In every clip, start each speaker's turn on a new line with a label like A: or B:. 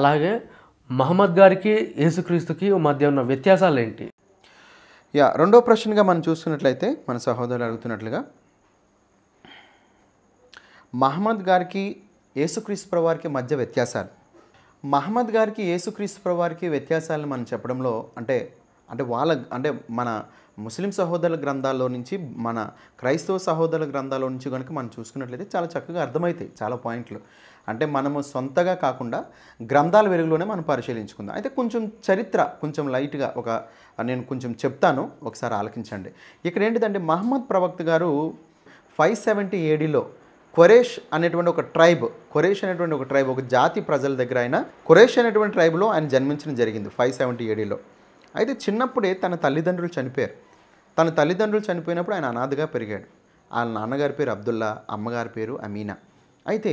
A: అలాగే మహమ్మద్ గారికి యేసుక్రీస్తుకి మధ్య ఉన్న వ్యత్యాసాలు ఏంటి యా రెండో ప్రశ్నగా మనం చూస్తున్నట్లయితే మన సహోదరులు అడుగుతున్నట్లుగా మహమ్మద్ గారికి యేసుక్రీస్తు ప్రవారికి మధ్య వ్యత్యాసాలు మహమ్మద్ గారికి యేసుక్రీస్తు ప్రవారికి వ్యత్యాసాలను మనం చెప్పడంలో అంటే అంటే వాళ్ళ అంటే మన ముస్లిం సహోదరుల గ్రంథాల్లో నుంచి మన క్రైస్తవ సహోదరుల గ్రంథాల నుంచి కనుక మనం చూసుకున్నట్లయితే చాలా చక్కగా అర్థమవుతాయి చాలా పాయింట్లు అంటే మనము సొంతగా కాకుండా గ్రంథాల వెలుగులోనే మనం పరిశీలించుకుందాం అయితే కొంచెం చరిత్ర కొంచెం లైట్గా ఒక నేను కొంచెం చెప్తాను ఒకసారి ఆలకించండి ఇక్కడ ఏంటిదంటే మహమ్మద్ ప్రవక్త గారు ఫైవ్ సెవెంటీ ఏడీలో కొరేష్ అనేటువంటి ఒక ట్రైబ్ కొరేష్ అనేటువంటి ఒక ట్రైబ్ ఒక జాతి ప్రజల దగ్గర ఆయన కొరేష్ అనేటువంటి ట్రైబ్లో ఆయన జన్మించడం జరిగింది ఫైవ్ సెవెంటీ ఏడీలో అయితే చిన్నప్పుడే తన తల్లిదండ్రులు చనిపోయారు తన తల్లిదండ్రులు చనిపోయినప్పుడు ఆయన అనాథగా పెరిగాడు వాళ్ళ నాన్నగారి పేరు అబ్దుల్లా అమ్మగారి పేరు అమీనా అయితే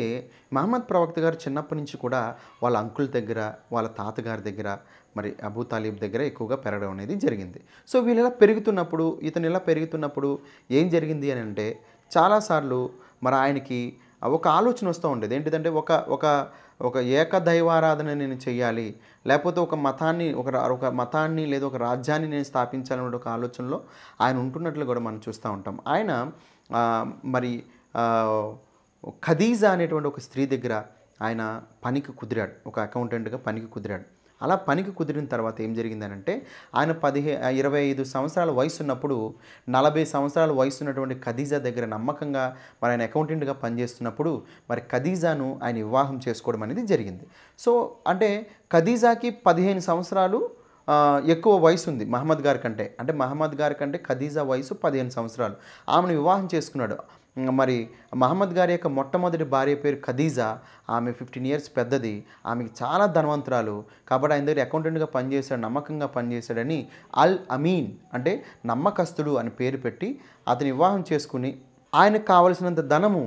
A: మహమ్మద్ ప్రవక్త గారు చిన్నప్పటి నుంచి కూడా వాళ్ళ అంకుల్ దగ్గర వాళ్ళ తాతగారి దగ్గర మరి అబూ తాలీబ్ దగ్గర ఎక్కువగా పెరగడం అనేది జరిగింది సో వీళ్ళు పెరుగుతున్నప్పుడు ఇతను ఇలా పెరుగుతున్నప్పుడు ఏం జరిగింది అని అంటే చాలాసార్లు మరి ఆయనకి ఒక ఆలోచన వస్తూ ఉండేది ఏంటిదంటే ఒక ఒక ఒక ఏకదైవారాధన నేను చేయాలి లేకపోతే ఒక మతాన్ని ఒక ఒక మతాన్ని లేదా ఒక రాజ్యాన్ని నేను స్థాపించాలన్న ఒక ఆలోచనలో ఆయన ఉంటున్నట్లు కూడా మనం చూస్తూ ఉంటాం ఆయన మరి ఖదీజా అనేటువంటి ఒక స్త్రీ దగ్గర ఆయన పనికి కుదిరాడు ఒక అకౌంటెంట్గా పనికి కుదిరాడు అలా పనికి కుదిరిన తర్వాత ఏం జరిగిందనంటే ఆయన పదిహే ఇరవై ఐదు సంవత్సరాల వయసు ఉన్నప్పుడు నలభై సంవత్సరాల వయసు ఉన్నటువంటి ఖదీజా దగ్గర నమ్మకంగా మరి ఆయన అకౌంటెంట్గా పనిచేస్తున్నప్పుడు మరి ఖదీజాను ఆయన వివాహం చేసుకోవడం అనేది జరిగింది సో అంటే ఖదీజాకి పదిహేను సంవత్సరాలు ఎక్కువ వయసు ఉంది మహమ్మద్ గారి కంటే అంటే మహమ్మద్ గారి కంటే ఖదీజా వయసు పదిహేను సంవత్సరాలు ఆమెను వివాహం చేసుకున్నాడు మరి మహమ్మద్ గారి యొక్క మొట్టమొదటి భార్య పేరు ఖదీజా ఆమె ఫిఫ్టీన్ ఇయర్స్ పెద్దది ఆమెకి చాలా ధనవంతురాలు కాబట్టి ఆయన దగ్గర అకౌంటెంట్గా పనిచేశాడు నమ్మకంగా పనిచేశాడని అల్ అమీన్ అంటే నమ్మకస్తుడు అని పేరు పెట్టి అతని వివాహం చేసుకుని ఆయనకు కావలసినంత ధనము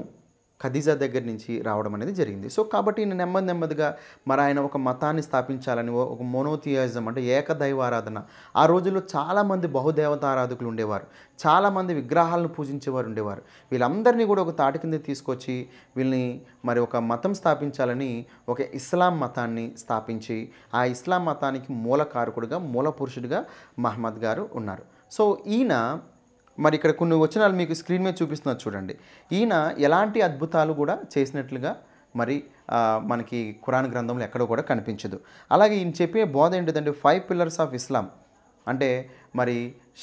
A: ఖదీజా దగ్గర నుంచి రావడం అనేది జరిగింది సో కాబట్టి ఈయన నెమ్మది నెమ్మదిగా మరి ఆయన ఒక మతాన్ని స్థాపించాలని ఒక మోనోథియాజం అంటే ఏకదైవారాధన ఆ రోజుల్లో చాలామంది ఆరాధకులు ఉండేవారు చాలామంది విగ్రహాలను పూజించేవారు ఉండేవారు వీళ్ళందరినీ కూడా ఒక తాటి కింద తీసుకొచ్చి వీళ్ళని మరి ఒక మతం స్థాపించాలని ఒక ఇస్లాం మతాన్ని స్థాపించి ఆ ఇస్లాం మతానికి మూల కారకుడుగా మూల పురుషుడిగా మహమ్మద్ గారు ఉన్నారు సో ఈయన మరి ఇక్కడ కొన్ని వచనాలు మీకు స్క్రీన్ మీద చూపిస్తున్నా చూడండి ఈయన ఎలాంటి అద్భుతాలు కూడా చేసినట్లుగా మరి మనకి ఖురాన్ గ్రంథంలో ఎక్కడో కూడా కనిపించదు అలాగే ఈయన చెప్పే బోధ ఏంటిదండి ఫైవ్ పిల్లర్స్ ఆఫ్ ఇస్లాం అంటే మరి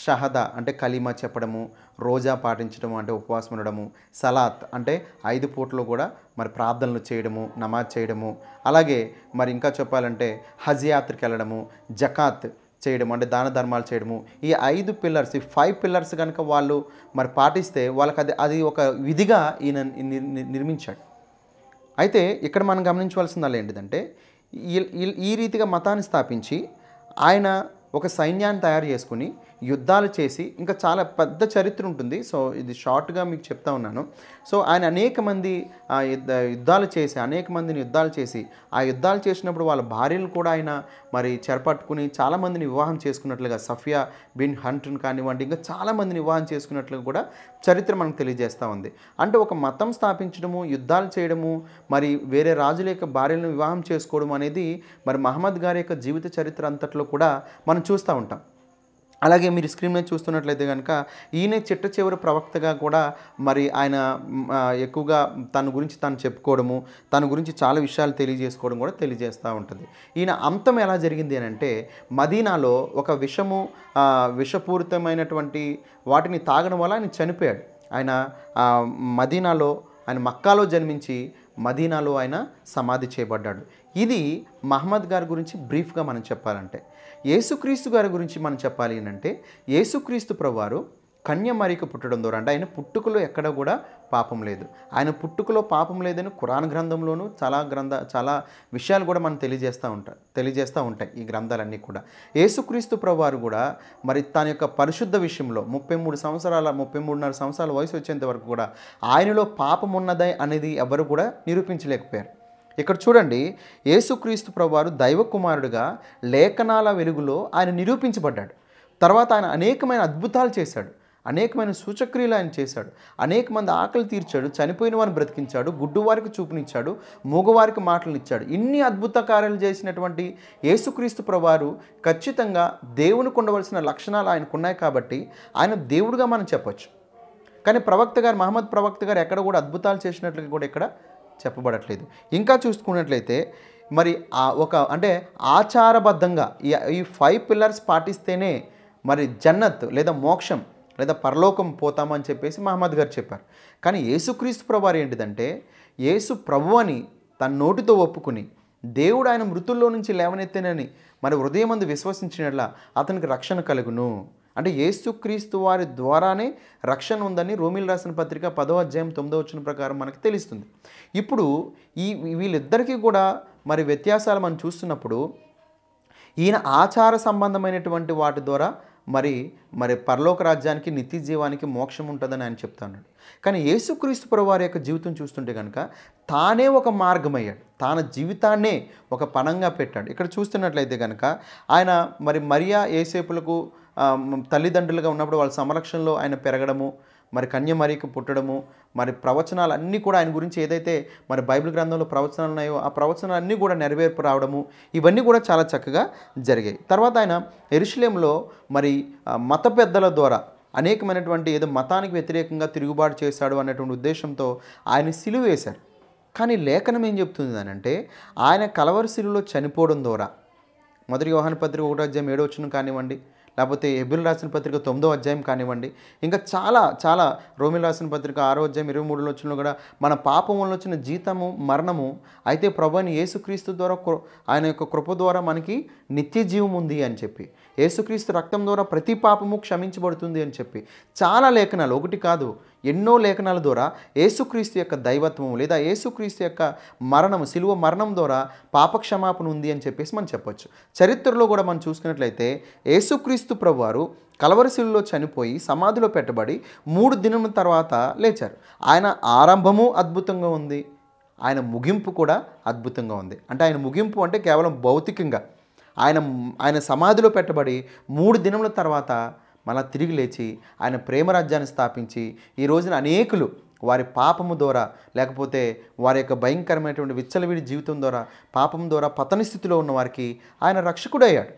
A: షహదా అంటే కలీమా చెప్పడము రోజా పాటించడము అంటే ఉపవాసం ఉండడము సలాత్ అంటే ఐదు పూటలు కూడా మరి ప్రార్థనలు చేయడము నమాజ్ చేయడము అలాగే మరి ఇంకా చెప్పాలంటే హజ్ యాత్రకి వెళ్ళడము జకాత్ చేయడము అంటే దాన ధర్మాలు చేయడము ఈ ఐదు పిల్లర్స్ ఈ ఫైవ్ పిల్లర్స్ కనుక వాళ్ళు మరి పాటిస్తే వాళ్ళకి అది అది ఒక విధిగా ఈయన నిర్మించాడు అయితే ఇక్కడ మనం గమనించవలసిందా ఏంటిదంటే ఈ రీతిగా మతాన్ని స్థాపించి ఆయన ఒక సైన్యాన్ని తయారు చేసుకుని యుద్ధాలు చేసి ఇంకా చాలా పెద్ద చరిత్ర ఉంటుంది సో ఇది షార్ట్గా మీకు చెప్తా ఉన్నాను సో ఆయన అనేక మంది యుద్ధాలు చేసి అనేక మందిని యుద్ధాలు చేసి ఆ యుద్ధాలు చేసినప్పుడు వాళ్ళ భార్యలు కూడా ఆయన మరి చెరపట్టుకుని చాలామందిని వివాహం చేసుకున్నట్లుగా సఫియా బిన్ హంట్ను కానివ్వండి ఇంకా చాలామందిని వివాహం చేసుకున్నట్లుగా కూడా చరిత్ర మనకు తెలియజేస్తూ ఉంది అంటే ఒక మతం స్థాపించడము యుద్ధాలు చేయడము మరి వేరే రాజుల యొక్క భార్యలను వివాహం చేసుకోవడం అనేది మరి మహమ్మద్ గారి యొక్క జీవిత చరిత్ర అంతట్లో కూడా మనం చూస్తూ ఉంటాం అలాగే మీరు స్క్రీన్ మీద చూస్తున్నట్లయితే కనుక ఈయన చిట్ట చివరి ప్రవక్తగా కూడా మరి ఆయన ఎక్కువగా తన గురించి తను చెప్పుకోవడము తన గురించి చాలా విషయాలు తెలియజేసుకోవడం కూడా తెలియజేస్తూ ఉంటుంది ఈయన అంతం ఎలా జరిగింది అని అంటే మదీనాలో ఒక విషము విషపూరితమైనటువంటి వాటిని తాగడం వల్ల ఆయన చనిపోయాడు ఆయన మదీనాలో ఆయన మక్కాలో జన్మించి మదీనాలో ఆయన సమాధి చేయబడ్డాడు ఇది మహమ్మద్ గారి గురించి బ్రీఫ్గా మనం చెప్పాలంటే యేసుక్రీస్తు గారి గురించి మనం చెప్పాలి అంటే యేసుక్రీస్తు ప్రవారు కన్య మరికి పుట్టడం ద్వారా అంటే ఆయన పుట్టుకలో ఎక్కడ కూడా పాపం లేదు ఆయన పుట్టుకలో పాపం లేదని కురాన్ గ్రంథంలోనూ చాలా గ్రంథ చాలా విషయాలు కూడా మనం తెలియజేస్తూ ఉంటాయి తెలియజేస్తూ ఉంటాయి ఈ గ్రంథాలన్నీ కూడా యేసుక్రీస్తు ప్రవారు కూడా మరి తన యొక్క పరిశుద్ధ విషయంలో ముప్పై మూడు సంవత్సరాల ముప్పై మూడున్నర సంవత్సరాల వయసు వచ్చేంత వరకు కూడా ఆయనలో పాపం ఉన్నదే అనేది ఎవరు కూడా నిరూపించలేకపోయారు ఇక్కడ చూడండి యేసుక్రీస్తు ప్రభువారు దైవ లేఖనాల వెలుగులో ఆయన నిరూపించబడ్డాడు తర్వాత ఆయన అనేకమైన అద్భుతాలు చేశాడు అనేకమైన సూచక్రియలు ఆయన చేశాడు అనేక మంది ఆకలి తీర్చాడు చనిపోయిన వారిని బ్రతికించాడు గుడ్డువారికి చూపునిచ్చాడు మూగవారికి మాటలు ఇచ్చాడు ఇన్ని అద్భుత కార్యాలు చేసినటువంటి యేసుక్రీస్తు ప్రవారు ఖచ్చితంగా దేవునికి ఉండవలసిన లక్షణాలు ఆయనకున్నాయి కాబట్టి ఆయన దేవుడుగా మనం చెప్పచ్చు కానీ ప్రవక్త గారు మహమ్మద్ ప్రవక్త గారు ఎక్కడ కూడా అద్భుతాలు చేసినట్లుగా కూడా ఇక్కడ చెప్పబడట్లేదు ఇంకా చూసుకున్నట్లయితే మరి ఆ ఒక అంటే ఆచారబద్ధంగా ఈ ఫైవ్ పిల్లర్స్ పాటిస్తేనే మరి జన్నత్ లేదా మోక్షం లేదా పరలోకం పోతామని చెప్పేసి మహమ్మద్ గారు చెప్పారు కానీ యేసుక్రీస్తు ప్రభువారు ఏంటిదంటే యేసు ప్రభు అని తన నోటితో ఒప్పుకుని దేవుడు ఆయన మృతుల్లో నుంచి లేవనెత్తేనని మరి హృదయమందు విశ్వసించినట్లా అతనికి రక్షణ కలుగును అంటే ఏసుక్రీస్తు వారి ద్వారానే రక్షణ ఉందని రోమిల్ రాసిన పత్రిక పదో అధ్యాయం తొమ్మిదో వచ్చిన ప్రకారం మనకు తెలుస్తుంది ఇప్పుడు ఈ వీళ్ళిద్దరికీ కూడా మరి వ్యత్యాసాలు మనం చూస్తున్నప్పుడు ఈయన ఆచార సంబంధమైనటువంటి వాటి ద్వారా మరి మరి పరలోక రాజ్యానికి నిత్య జీవానికి మోక్షం ఉంటుందని ఆయన చెప్తున్నాడు కానీ యేసుక్రీస్తు వారి యొక్క జీవితం చూస్తుంటే కనుక తానే ఒక మార్గం అయ్యాడు తన జీవితాన్నే ఒక పణంగా పెట్టాడు ఇక్కడ చూస్తున్నట్లయితే కనుక ఆయన మరి మరియా ఏసేపులకు తల్లిదండ్రులుగా ఉన్నప్పుడు వాళ్ళ సంరక్షణలో ఆయన పెరగడము మరి కన్యమరికి పుట్టడము మరి ప్రవచనాలు అన్నీ కూడా ఆయన గురించి ఏదైతే మరి బైబిల్ గ్రంథంలో ప్రవచనాలు ఉన్నాయో ఆ ప్రవచనాలన్నీ కూడా నెరవేర్పు రావడము ఇవన్నీ కూడా చాలా చక్కగా జరిగాయి తర్వాత ఆయన ఎరుషులేంలో మరి మత పెద్దల ద్వారా అనేకమైనటువంటి ఏదో మతానికి వ్యతిరేకంగా తిరుగుబాటు చేశాడు అన్నటువంటి ఉద్దేశంతో ఆయన సిలువ వేశారు కానీ లేఖనం ఏం చెప్తుంది అంటే ఆయన కలవరి సిలువలో చనిపోవడం ద్వారా మొదటి వ్యవహాన పత్రిక ఒకటో అధ్యాయం ఏడో వచ్చిన కానివ్వండి లేకపోతే ఎబ్రిల్ రాసిన పత్రిక తొమ్మిదో అధ్యాయం కానివ్వండి ఇంకా చాలా చాలా రోమిల్ రాసిన పత్రిక ఆరో అధ్యాయం ఇరవై మూడులో వచ్చిన కూడా మన పాపం వచ్చిన జీతము మరణము అయితే ప్రభుని యేసుక్రీస్తు ద్వారా ఆయన యొక్క కృప ద్వారా మనకి నిత్య జీవం ఉంది అని చెప్పి యేసుక్రీస్తు రక్తం ద్వారా ప్రతి పాపము క్షమించబడుతుంది అని చెప్పి చాలా లేఖనాలు ఒకటి కాదు ఎన్నో లేఖనాల ద్వారా ఏసుక్రీస్తు యొక్క దైవత్వం లేదా ఏసుక్రీస్తు యొక్క మరణం సిలువ మరణం ద్వారా పాపక్షమాపణ ఉంది అని చెప్పేసి మనం చెప్పొచ్చు చరిత్రలో కూడా మనం చూసుకున్నట్లయితే ఏసుక్రీస్తు ప్రభువారు కలవరిశిలులో చనిపోయి సమాధిలో పెట్టబడి మూడు దినం తర్వాత లేచారు ఆయన ఆరంభము అద్భుతంగా ఉంది ఆయన ముగింపు కూడా అద్భుతంగా ఉంది అంటే ఆయన ముగింపు అంటే కేవలం భౌతికంగా ఆయన ఆయన సమాధిలో పెట్టబడి మూడు దినముల తర్వాత మళ్ళా తిరిగి లేచి ఆయన ప్రేమరాజ్యాన్ని స్థాపించి ఈ రోజున అనేకులు వారి పాపము ద్వారా లేకపోతే వారి యొక్క భయంకరమైనటువంటి విచ్చలవిడి జీవితం ద్వారా పాపం ద్వారా పతని స్థితిలో ఉన్న వారికి ఆయన రక్షకుడయ్యాడు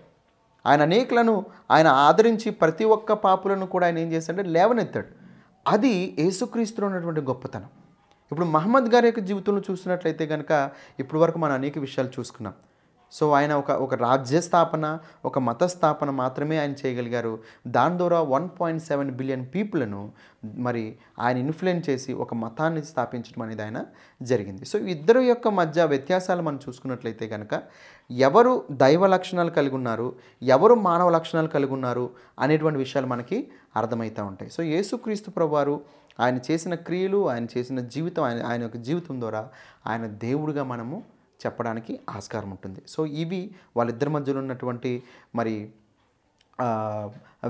A: ఆయన అనేకులను ఆయన ఆదరించి ప్రతి ఒక్క పాపులను కూడా ఆయన ఏం చేశాడంటే లేవనెత్తాడు అది యేసుక్రీస్తులు ఉన్నటువంటి గొప్పతనం ఇప్పుడు మహమ్మద్ గారి యొక్క జీవితంలో చూసినట్లయితే కనుక ఇప్పటి వరకు మనం అనేక విషయాలు చూసుకున్నాం సో ఆయన ఒక ఒక రాజ్య స్థాపన ఒక మత స్థాపన మాత్రమే ఆయన చేయగలిగారు దాని ద్వారా వన్ పాయింట్ సెవెన్ బిలియన్ పీపుల్ను మరి ఆయన ఇన్ఫ్లుయెన్స్ చేసి ఒక మతాన్ని స్థాపించడం అనేది ఆయన జరిగింది సో ఇద్దరు యొక్క మధ్య వ్యత్యాసాలు మనం చూసుకున్నట్లయితే కనుక ఎవరు దైవ లక్షణాలు కలిగి ఉన్నారు ఎవరు మానవ లక్షణాలు కలిగి ఉన్నారు అనేటువంటి విషయాలు మనకి అర్థమవుతూ ఉంటాయి సో యేసుక్రీస్తు ప్రభువారు ఆయన చేసిన క్రియలు ఆయన చేసిన జీవితం ఆయన ఆయన యొక్క జీవితం ద్వారా ఆయన దేవుడిగా మనము చెప్పడానికి ఆస్కారం ఉంటుంది సో ఇవి వాళ్ళిద్దరి మధ్యలో ఉన్నటువంటి మరి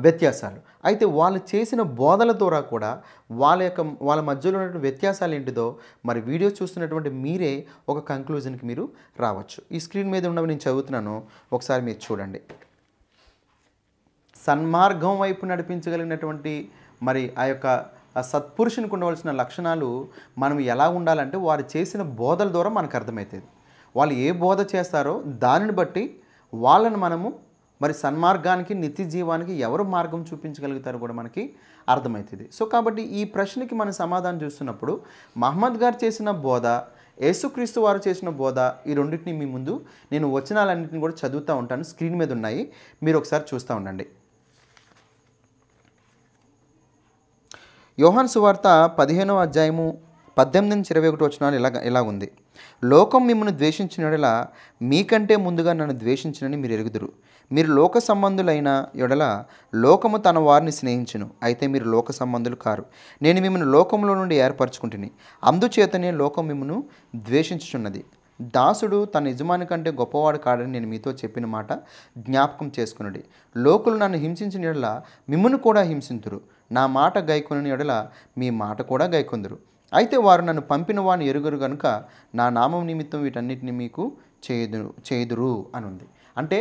A: వ్యత్యాసాలు అయితే వాళ్ళు చేసిన బోధల ద్వారా కూడా వాళ్ళ యొక్క వాళ్ళ మధ్యలో ఉన్నటువంటి వ్యత్యాసాలు ఏంటిదో మరి వీడియో చూస్తున్నటువంటి మీరే ఒక కంక్లూజన్కి మీరు రావచ్చు ఈ స్క్రీన్ మీద ఉన్నవి నేను చదువుతున్నాను ఒకసారి మీరు చూడండి సన్మార్గం వైపు నడిపించగలిగినటువంటి మరి ఆ యొక్క సత్పురుషునికి ఉండవలసిన లక్షణాలు మనం ఎలా ఉండాలంటే వారు చేసిన బోధల ద్వారా మనకు అర్థమవుతుంది వాళ్ళు ఏ బోధ చేస్తారో దానిని బట్టి వాళ్ళని మనము మరి సన్మార్గానికి నిత్య జీవానికి ఎవరు మార్గం చూపించగలుగుతారు కూడా మనకి అర్థమవుతుంది సో కాబట్టి ఈ ప్రశ్నకి మనం సమాధానం చూస్తున్నప్పుడు మహమ్మద్ గారు చేసిన బోధ యేసుక్రీస్తు వారు చేసిన బోధ ఈ రెండింటిని మీ ముందు నేను వచనాలన్నింటిని కూడా చదువుతూ ఉంటాను స్క్రీన్ మీద ఉన్నాయి మీరు ఒకసారి చూస్తూ ఉండండి యోహాన్ సువార్త పదిహేనవ అధ్యాయము పద్దెనిమిది నుంచి ఇరవై ఒకటి వచ్చిన ఇలా ఇలా ఉంది లోకం మిమ్మల్ని ద్వేషించిన మీకంటే ముందుగా నన్ను ద్వేషించినని మీరు ఎరుగుదురు మీరు లోక సంబంధులైన ఎడల లోకము తన వారిని స్నేహించును అయితే మీరు లోక సంబంధులు కారు నేను మిమ్మల్ని లోకంలో నుండి ఏర్పరచుకుంటుని అందుచేతనే లోకం మిమ్మను ద్వేషించుచున్నది దాసుడు తన యజమాని కంటే గొప్పవాడు కాడని నేను మీతో చెప్పిన మాట జ్ఞాపకం చేసుకునుడి లోకులు నన్ను హింసించిన ఎడల మిమ్మను కూడా హింసించురు నా మాట గైకొనిన ఎడల మీ మాట కూడా గైకొందురు అయితే వారు నన్ను పంపిన వాని ఎరుగురు కనుక నా నామం నిమిత్తం వీటన్నిటిని మీకు చేదురు చేయుదురు అని ఉంది అంటే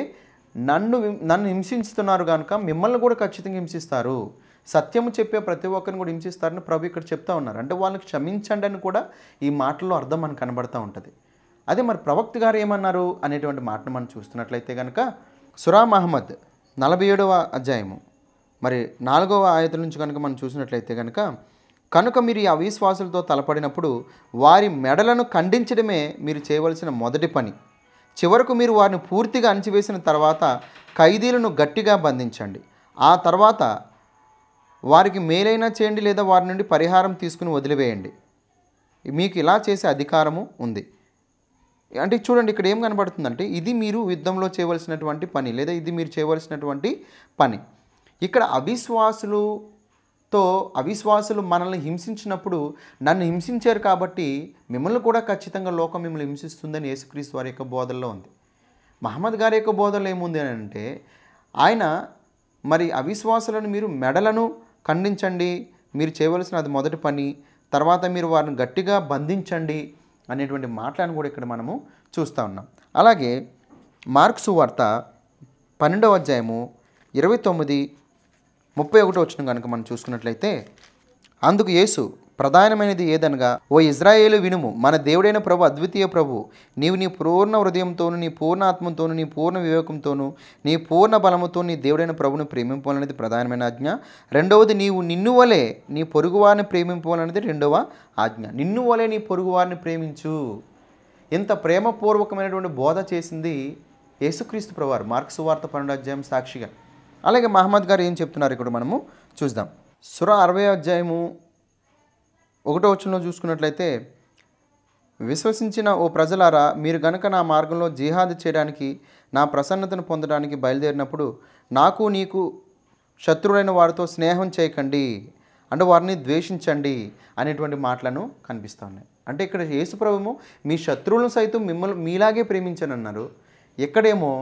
A: నన్ను నన్ను హింసిస్తున్నారు కనుక మిమ్మల్ని కూడా ఖచ్చితంగా హింసిస్తారు సత్యము చెప్పే ప్రతి ఒక్కరిని కూడా హింసిస్తారని ప్రభు ఇక్కడ చెప్తా ఉన్నారు అంటే వాళ్ళని క్షమించండి అని కూడా ఈ మాటల్లో అర్థం మనకు కనబడుతూ ఉంటుంది అదే మరి ప్రవక్త గారు ఏమన్నారు అనేటువంటి మాటను మనం చూస్తున్నట్లయితే కనుక సురా మహమ్మద్ నలభై ఏడవ అధ్యాయము మరి నాలుగవ ఆయత నుంచి కనుక మనం చూసినట్లయితే కనుక కనుక మీరు ఈ అవిశ్వాసులతో తలపడినప్పుడు వారి మెడలను ఖండించడమే మీరు చేయవలసిన మొదటి పని చివరకు మీరు వారిని పూర్తిగా అణిచివేసిన తర్వాత ఖైదీలను గట్టిగా బంధించండి ఆ తర్వాత వారికి మేలైనా చేయండి లేదా వారి నుండి పరిహారం తీసుకుని వదిలివేయండి మీకు ఇలా చేసే అధికారము ఉంది అంటే చూడండి ఇక్కడ ఏం కనబడుతుందంటే ఇది మీరు యుద్ధంలో చేయవలసినటువంటి పని లేదా ఇది మీరు చేయవలసినటువంటి పని ఇక్కడ అవిశ్వాసులు తో అవిశ్వాసులు మనల్ని హింసించినప్పుడు నన్ను హింసించారు కాబట్టి మిమ్మల్ని కూడా ఖచ్చితంగా లోకం మిమ్మల్ని హింసిస్తుందని యేసుక్రీస్తు వారి యొక్క బోధనలో ఉంది మహమ్మద్ గారి యొక్క బోధనలో ఏముంది అని అంటే ఆయన మరి అవిశ్వాసులను మీరు మెడలను ఖండించండి మీరు చేయవలసిన అది మొదటి పని తర్వాత మీరు వారిని గట్టిగా బంధించండి అనేటువంటి మాటలను కూడా ఇక్కడ మనము చూస్తూ ఉన్నాం అలాగే మార్క్సు వార్త పన్నెండవ అధ్యాయము ఇరవై తొమ్మిది ముప్పై ఒకటో వచ్చిన కనుక మనం చూసుకున్నట్లయితే అందుకు యేసు ప్రధానమైనది ఏదనగా ఓ ఇజ్రాయేలు వినుము మన దేవుడైన ప్రభు అద్వితీయ ప్రభు నీవు నీ పూర్ణ హృదయంతోను నీ పూర్ణ ఆత్మతోను నీ పూర్ణ వివేకంతోను నీ పూర్ణ బలముతో నీ దేవుడైన ప్రభుని ప్రేమింపాలనేది ప్రధానమైన ఆజ్ఞ రెండవది నీవు నిన్ను వలె నీ పొరుగువారిని ప్రేమింపాలనేది రెండవ ఆజ్ఞ నిన్ను వలె నీ పొరుగువారిని ప్రేమించు ఇంత ప్రేమపూర్వకమైనటువంటి బోధ చేసింది యేసుక్రీస్తు ప్రభువారు మార్క్సు వార్త పన్నెండు అధ్యాయం సాక్షిగా అలాగే మహమ్మద్ గారు ఏం చెప్తున్నారు ఇక్కడ మనము చూద్దాం సుర అరవై అధ్యాయము ఒకటో వచ్చంలో చూసుకున్నట్లయితే విశ్వసించిన ఓ ప్రజలారా మీరు గనక నా మార్గంలో జిహాద్ చేయడానికి నా ప్రసన్నతను పొందడానికి బయలుదేరినప్పుడు నాకు నీకు శత్రుడైన వారితో స్నేహం చేయకండి అంటే వారిని ద్వేషించండి అనేటువంటి మాటలను కనిపిస్తూ ఉన్నాయి అంటే ఇక్కడ యేసుప్రభుము మీ శత్రువులను సైతం మిమ్మల్ని మీలాగే ప్రేమించనన్నారు ఎక్కడేమో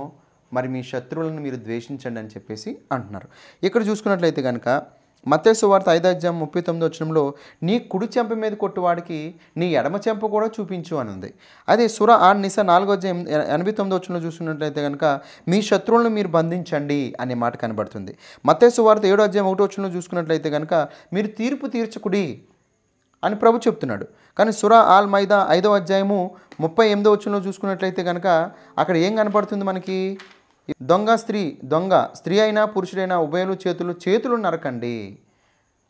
A: మరి మీ శత్రువులను మీరు ద్వేషించండి అని చెప్పేసి అంటున్నారు ఇక్కడ చూసుకున్నట్లయితే కనుక మత్స్సు వార్త ఐదాధ్యాయం ముప్పై తొమ్మిది వచ్చినంలో నీ కుడి చెంప మీద కొట్టువాడికి నీ ఎడమ చెంప కూడా చూపించు అని ఉంది అదే సుర ఆ నిస నాలుగో అధ్యాయం ఎనభై తొమ్మిది వచ్చినలో చూసుకున్నట్లయితే కనుక మీ శత్రువులను మీరు బంధించండి అనే మాట కనబడుతుంది మత్స్సు వార్త ఏడో అధ్యాయం ఒకటో వచ్చినలో చూసుకున్నట్లయితే కనుక మీరు తీర్పు తీర్చకుడి అని ప్రభు చెప్తున్నాడు కానీ సుర ఆల్ మైదా ఐదో అధ్యాయము ముప్పై ఎనిమిదో వచ్చినలో చూసుకున్నట్లయితే కనుక అక్కడ ఏం కనపడుతుంది మనకి దొంగ స్త్రీ దొంగ స్త్రీ అయినా పురుషుడైనా ఉభయలు చేతులు చేతులు నరకండి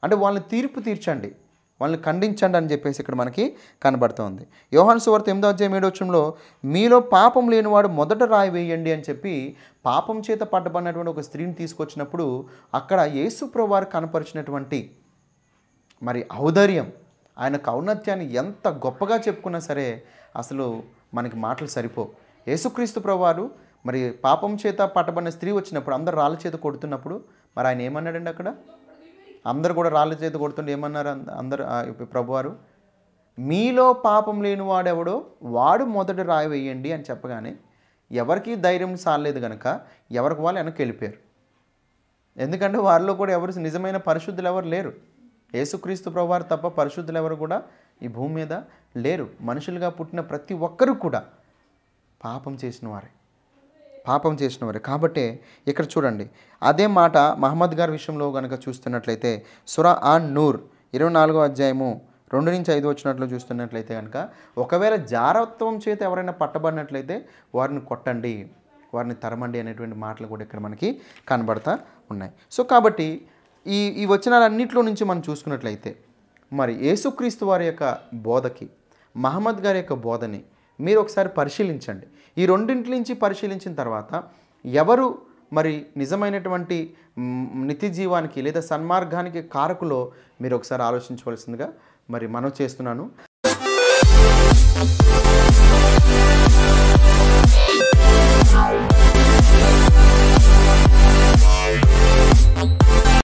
A: అంటే వాళ్ళని తీర్పు తీర్చండి వాళ్ళని ఖండించండి అని చెప్పేసి ఇక్కడ మనకి కనబడుతోంది యోహాన్ సువార్త ఎనిమిదో అధ్యాయం వచ్చంలో మీలో పాపం లేనివాడు మొదట రాయి వేయండి అని చెప్పి పాపం చేత పడ్డబడినటువంటి ఒక స్త్రీని తీసుకొచ్చినప్పుడు అక్కడ యేసుప్రభు వారు కనపరిచినటువంటి మరి ఔదర్యం ఆయనకు ఔన్నత్యాన్ని ఎంత గొప్పగా చెప్పుకున్నా సరే అసలు మనకి మాటలు సరిపో యేసుక్రీస్తు వారు మరి పాపం చేత పట్టబడిన స్త్రీ వచ్చినప్పుడు అందరు రాళ్ళ చేత కొడుతున్నప్పుడు మరి ఆయన ఏమన్నాడండి అక్కడ అందరు కూడా రాళ్ళ చేత కొడుతుండే ఏమన్నారు అందరు ప్రభువారు మీలో పాపం లేని వాడెవడో వాడు మొదట రాయి వేయండి అని చెప్పగానే ఎవరికి ధైర్యం సాలేదు కనుక ఎవరికి వాళ్ళు వెనక్కి వెళ్ళిపోయారు ఎందుకంటే వారిలో కూడా ఎవరు నిజమైన పరిశుద్ధులు ఎవరు లేరు యేసుక్రీస్తు ప్రభువారు తప్ప పరిశుద్ధులు ఎవరు కూడా ఈ భూమి మీద లేరు మనుషులుగా పుట్టిన ప్రతి ఒక్కరు కూడా పాపం చేసిన వారే పాపం చేసిన వారు కాబట్టే ఇక్కడ చూడండి అదే మాట మహమ్మద్ గారి విషయంలో కనుక చూస్తున్నట్లయితే సురా ఆన్ నూర్ ఇరవై నాలుగో అధ్యాయము రెండు నుంచి ఐదు వచ్చినట్లు చూస్తున్నట్లయితే కనుక ఒకవేళ జారత్వం చేత ఎవరైనా పట్టబడినట్లయితే వారిని కొట్టండి వారిని తరమండి అనేటువంటి మాటలు కూడా ఇక్కడ మనకి కనబడతా ఉన్నాయి సో కాబట్టి ఈ ఈ వచనాలన్నింటిలో నుంచి మనం చూసుకున్నట్లయితే మరి యేసుక్రీస్తు వారి యొక్క బోధకి మహమ్మద్ గారి యొక్క బోధని మీరు ఒకసారి పరిశీలించండి ఈ రెండింటి నుంచి పరిశీలించిన తర్వాత ఎవరు మరి నిజమైనటువంటి నితి జీవానికి లేదా సన్మార్గానికి కారకులో మీరు ఒకసారి ఆలోచించవలసిందిగా మరి మనం చేస్తున్నాను